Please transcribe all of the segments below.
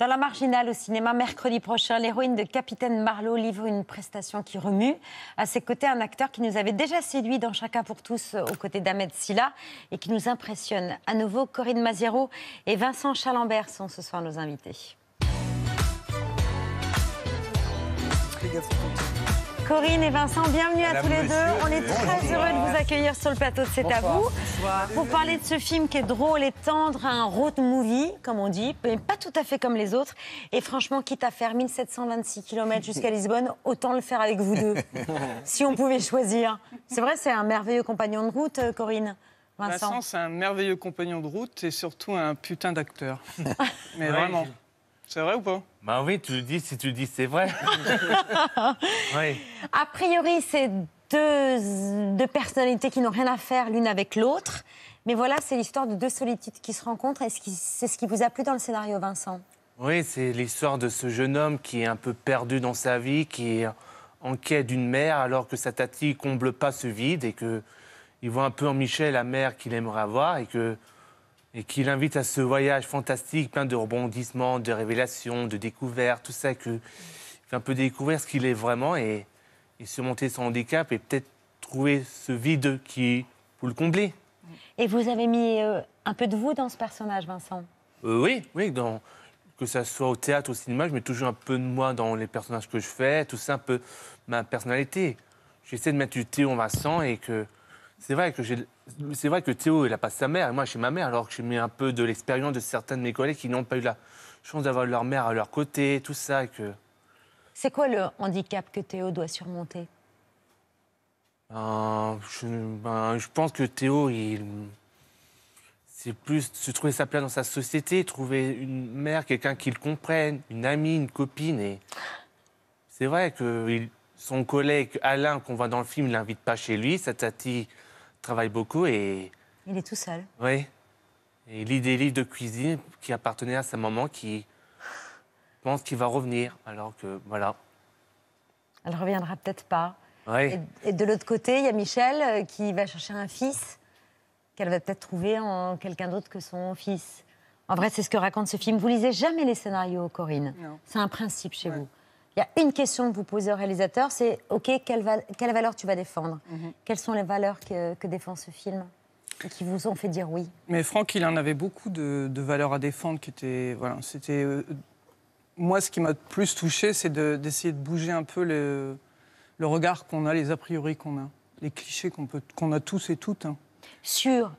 Dans la marginale au cinéma, mercredi prochain, l'héroïne de Capitaine Marlowe livre une prestation qui remue. À ses côtés, un acteur qui nous avait déjà séduit dans Chacun pour tous, aux côtés d'Ahmed Silla, et qui nous impressionne. À nouveau, Corinne Maziero et Vincent Chalambert sont ce soir nos invités. Corinne et Vincent, bienvenue à tous les deux. On est très heureux de vous accueillir sur le plateau de C'est à vous. Pour parler de ce film qui est drôle et tendre, un road movie, comme on dit, mais pas tout à fait comme les autres. Et franchement, quitte à faire 1726 km jusqu'à Lisbonne, autant le faire avec vous deux. si on pouvait choisir. C'est vrai, c'est un merveilleux compagnon de route, euh, Corinne. Vincent, c'est un merveilleux compagnon de route et surtout un putain d'acteur. mais vraiment. C'est vrai ou pas Bah oui, tu dis si tu le dis, c'est vrai. A priori, c'est deux, personnalités qui n'ont rien à faire l'une avec l'autre. Mais voilà, c'est l'histoire de deux solitudes qui se rencontrent. Est-ce que c'est ce qui vous a plu dans le scénario, Vincent Oui, c'est l'histoire de ce jeune homme qui est un peu perdu dans sa vie, qui est en quête d'une mère, alors que sa tatie comble pas ce vide et que il voit un peu en Michel la mère qu'il aimerait avoir et que et qui l'invite à ce voyage fantastique, plein de rebondissements, de révélations, de découvertes, tout ça, que fait un peu découvrir ce qu'il est vraiment et, surmonter son handicap et peut-être trouver ce vide qui pour le combler. Et vous avez mis euh, un peu de vous dans ce personnage, Vincent euh, Oui, oui, dans, que ça soit au théâtre, au cinéma, je mets toujours un peu de moi dans les personnages que je fais, tout ça, un peu ma personnalité. J'essaie de mettre du thé en Vincent et que c'est vrai que c'est vrai que Théo, il a pas sa mère et moi j'ai ma mère, alors que j'ai mis un peu de l'expérience de certains de mes collègues qui n'ont pas eu la chance d'avoir leur mère à leur côté, tout ça. Que... C'est quoi le handicap que Théo doit surmonter ben, je, ben, je, pense que Théo, il, c'est plus se trouver sa place dans sa société, trouver une mère, quelqu'un qui le comprenne, une amie, une copine. Et c'est vrai que son collègue Alain qu'on voit dans le film, il l'invite pas chez lui. Sa tati travaille beaucoup et... Il est tout seul. Oui. Et il lit des livres de cuisine qui appartenaient à sa maman qui pense qu'il va revenir, alors que voilà. Elle reviendra peut-être pas. Oui. Et, de l'autre côté, il y a Michel euh, qui va chercher un fils qu'elle va peut-être trouver en quelqu'un d'autre que son fils. En vrai, c'est ce que raconte ce film. Vous lisez jamais les scénarios, Corinne. C'est un principe chez vous. Il y a une question que vous posez au réalisateur, c'est OK, quelle, valeur tu vas défendre mhm. Quelles sont les valeurs que, défend ce film et qui vous ont fait dire oui Mais Franck, il en avait beaucoup de, valeurs à défendre qui étaient. Voilà, c'était. Euh, moi, ce qui m'a plus touché, c'est d'essayer de, bouger un peu le, regard qu'on a, les a priori qu'on a, les clichés qu'on a tous et toutes. Hein. Sur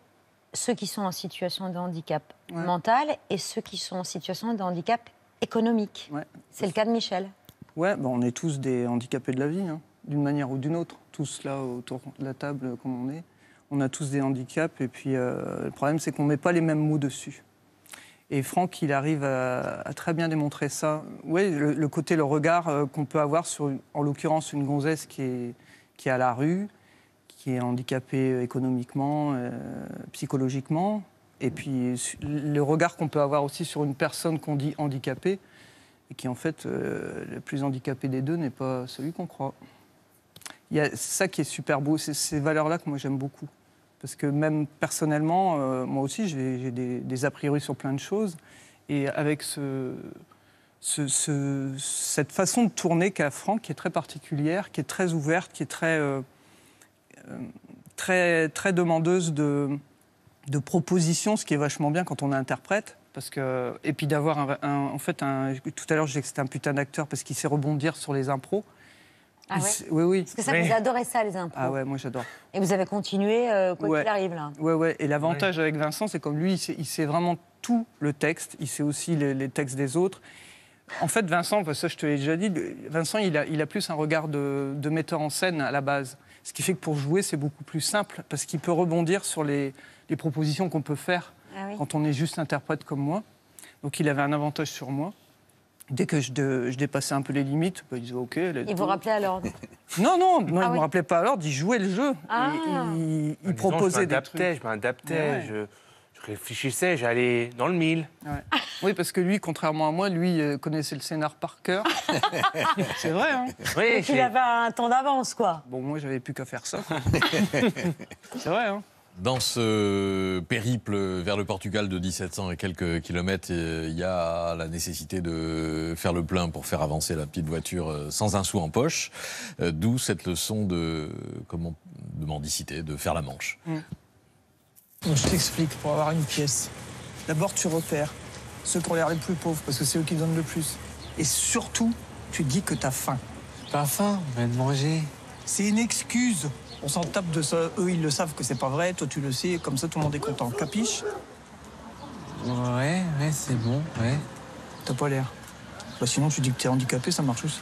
ceux qui sont en situation de handicap mental et ceux qui sont en situation de handicap économique. C'est le cas de Michel. Ouais, bah, on est tous des handicapés de la vie, hein, d'une manière ou d'une autre. Tous là autour de la table, euh, comme on est, on a tous des handicaps. Et puis euh, le problème, c'est qu'on ne met pas les mêmes mots dessus. Et Franck, il arrive à, très bien démontrer ça. Oui, le, côté, le regard euh, qu'on peut avoir sur, en l'occurrence, une gonzesse qui est, qui à la rue, qui est handicapée économiquement, psychologiquement. Et puis le regard qu'on peut avoir aussi sur une personne qu'on dit handicapée et qui en fait, euh, le plus handicapé des deux n'est pas celui qu'on croit. Il y a ça qui est super beau, c'est ces valeurs-là que moi j'aime beaucoup. Parce que même personnellement, euh, moi aussi, j'ai des, a priori sur plein de choses. Et avec cette façon de tourner qu'a Franck, qui est très particulière, qui est très ouverte, qui est très, euh, très, très demandeuse de, de propositions, ce qui est vachement bien quand on est interprète. Parce que, et puis d'avoir un, en fait tout à l'heure je disais que c'était un putain d'acteur parce qu'il sait rebondir sur les impros. Ah ouais oui, oui. Parce que ça, vous adorez ça, les impros Ah ouais, moi j'adore. Et vous avez continué euh, quoi qu'il arrive, là. Ouais, ouais. Et l'avantage avec Vincent, c'est comme lui, il sait, vraiment tout le texte, il sait aussi les, textes des autres. En fait, Vincent, ça je te l'ai déjà dit, Vincent, il a, il a plus un regard de, metteur en scène à la base. Ce qui fait que pour jouer, c'est beaucoup plus simple, parce qu'il peut rebondir sur les, les propositions qu'on peut faire. Ah quand on est juste interprète comme moi. Donc il avait un avantage sur moi. Dès que je, je dépassais un peu les limites, bah, il disait OK. Il vous rappelait à l'ordre Non, non, ah il ne me rappelait pas à l'ordre, il jouait le jeu. Ah. Il, proposait des trucs. Je m'adaptais, je, réfléchissais, j'allais dans le mille. Oui, parce que lui, contrairement à moi, lui euh, connaissait le scénar par cœur. c'est vrai, hein oui, il avait un temps d'avance, quoi. Bon, moi, j'avais plus qu'à faire ça. c'est vrai, hein dans ce périple vers le Portugal de 1700 et quelques kilomètres, euh, il y a la nécessité de faire le plein pour faire avancer la petite voiture euh, sans un sou en poche. Euh, d'où cette leçon de, comment, de mendicité, de faire la manche. Mm. Je t'explique pour avoir une pièce. D'abord, tu repères ceux qui ont l'air les plus pauvres parce que c'est eux qui donnent le plus. Et surtout, tu dis que t'as faim. Pas faim, mais de manger. C'est une excuse. On s'en tape de ça. Eux, ils le savent que c'est pas vrai. Toi, tu le sais. Comme ça, tout le monde est content. Capiche Ouais, ouais, c'est bon, ouais. T'as pas l'air. Bah, sinon, tu dis que t'es handicapé, ça marche aussi.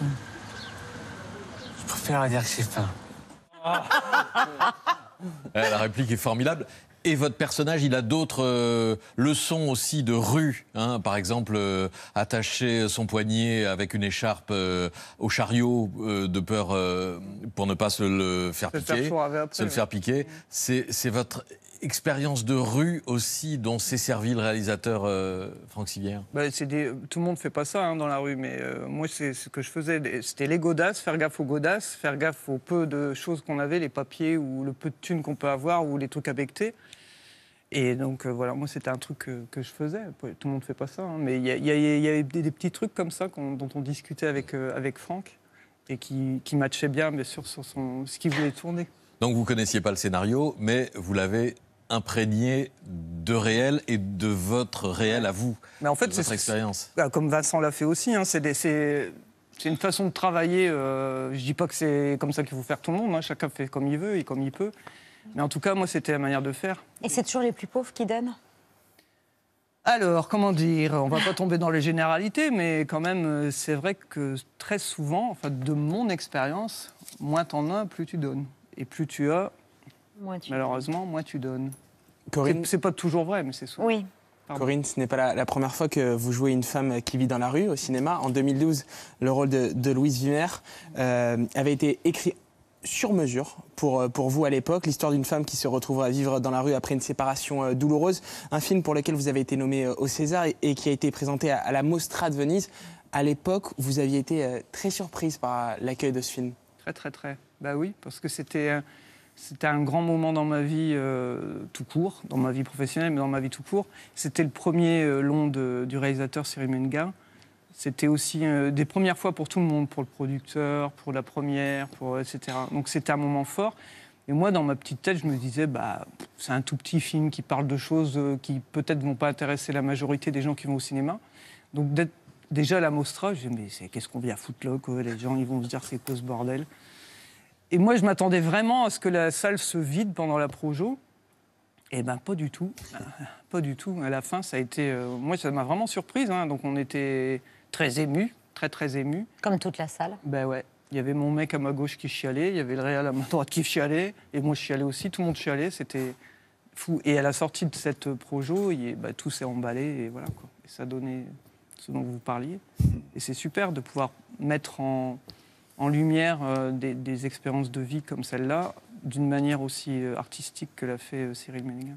Je préfère dire que c'est faim. Ah. la réplique est formidable. Et votre personnage, il a d'autres euh, leçons aussi de rue. Hein. par exemple, euh, attacher son poignet avec une écharpe euh, au chariot de peur pour ne pas se le faire piquer. se le faire piquer. C'est votre expérience de rue aussi dont s'est servi le réalisateur euh, Franck Sivière bah, Tout le monde ne fait pas ça hein, dans la rue, mais euh, moi, c'est ce que je faisais. C'était les godasses, faire gaffe aux godasses, faire gaffe au peu de choses qu'on avait, les papiers ou le peu de thunes qu'on peut avoir ou les trucs à Et donc euh, voilà, moi c'était un truc que, je faisais. Tout le monde ne fait pas ça, hein, mais il y, avait des, petits trucs comme ça dont on discutait avec, avec Franck et qui, qui matchaient bien, bien sûr, sur son, ce qu'il voulait tourner. Donc vous connaissiez pas le scénario, mais vous l'avez imprégné de réel et de votre réel à vous. Mais en fait, c'est expérience. Ah, comme Vincent l'a fait aussi, hein, c'est une façon de travailler. Euh, je dis pas que c'est comme ça qu'il faut faire tout le monde. Hein, chacun fait comme il veut et comme il peut. Mais en tout cas, moi, c'était la manière de faire. Et c'est toujours les plus pauvres qui donnent. Alors, comment dire On va pas tomber dans les généralités, mais quand même, euh, c'est vrai que très souvent, enfin, de mon expérience, moins t'en as, plus tu donnes. Et plus tu as, malheureusement, moi, tu donnes. Corinne C'est pas toujours vrai, mais c'est souvent. Oui. Corinne, ce n'est pas la, première fois que vous jouez une femme qui vit dans la rue au cinéma. En 2012, le rôle de, Louise Vimer euh, avait été écrit sur mesure pour, euh, pour vous à l'époque, l'histoire d'une femme qui se retrouve à vivre dans la rue après une séparation euh, douloureuse, un film pour lequel vous avez été nommé au César et, qui a été présenté à, la Mostra de Venise. À l'époque, vous aviez été très surprise par l'accueil de ce film. Très, très, très. Bah oui, parce que c'était c'était un grand moment dans ma vie euh, tout court, dans ma vie professionnelle, mais dans ma vie tout court. C'était le premier euh, long du réalisateur Cyril Menga. C'était aussi euh, des premières fois pour tout le monde, pour le producteur, pour la première, etc. Donc c'était un moment fort. Et moi, dans ma petite tête, je me disais, bah, c'est un tout petit film qui parle de choses qui peut-être vont pas intéresser la majorité des gens qui vont au cinéma. Donc déjà à la Mostra, je me disais, mais qu'est-ce qu'on vient à foutre là Les gens, ils vont se dire, c'est quoi ce bordel et moi, je m'attendais vraiment à ce que la salle se vide pendant la Projo. Eh ben pas du tout, pas du tout. À la fin, ça a été, euh, moi, ça m'a vraiment surprise. Hein. Donc on était très ému, très très ému. Comme toute la salle. Ben ouais. Il y avait mon mec à ma gauche qui chialait, il y avait le réel à ma droite qui chialait, et moi je chialais aussi. Tout le monde chialait, c'était fou. Et à la sortie de cette projo, il, ben, tout s'est emballé et voilà quoi. Et ça donnait ce dont vous parliez. Et c'est super de pouvoir mettre en en lumière euh, des, expériences de vie comme celle-là, d'une manière aussi euh, artistique que l'a fait euh, Cyril Ménéga.